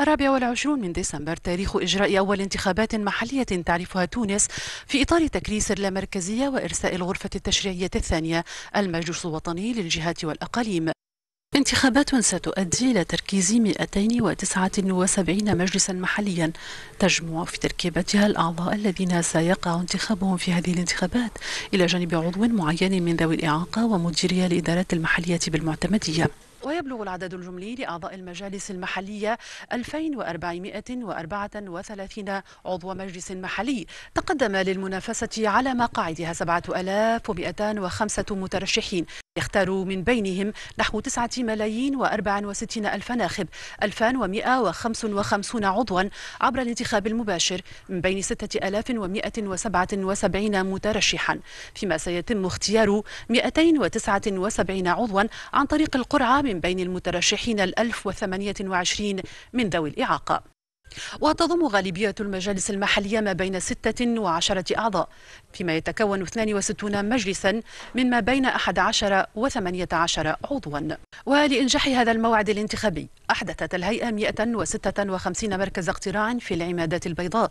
الرابع والعشرون من ديسمبر تاريخ إجراء أول انتخابات محلية تعرفها تونس في إطار تكريس اللامركزية وإرساء الغرفة التشريعية الثانية المجلس الوطني للجهات والأقاليم انتخابات ستؤدي إلى تركيز 279 مجلسا محليا تجمع في تركيبتها الأعضاء الذين سيقع انتخابهم في هذه الانتخابات إلى جانب عضو معين من ذوي الإعاقة ومديرية الإدارات المحلية بالمعتمدية ويبلغ العدد الجملي لأعضاء المجالس المحلية 2434 عضو مجلس محلي تقدم للمنافسة على مقاعدها 7205 مترشحين يختاروا من بينهم نحو 9 ملايين و64 ألف ناخب 2155 عضوا عبر الانتخاب المباشر من بين 6177 مترشحا فيما سيتم اختيار 279 عضوا عن طريق القرعة من بين المترشحين 1028 من ذوي الإعاقة وتضم غالبية المجالس المحلية ما بين ستة وعشرة أعضاء فيما يتكون 62 مجلسا من ما بين 11 و18 عضوا ولإنجاح هذا الموعد الانتخابي أحدثت الهيئة 156 مركز اقتراع في العمادات البيضاء